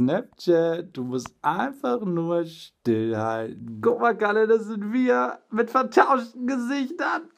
Snapchat. Du musst einfach nur stillhalten. Guck mal, Kalle, das sind wir mit vertauschten Gesichtern.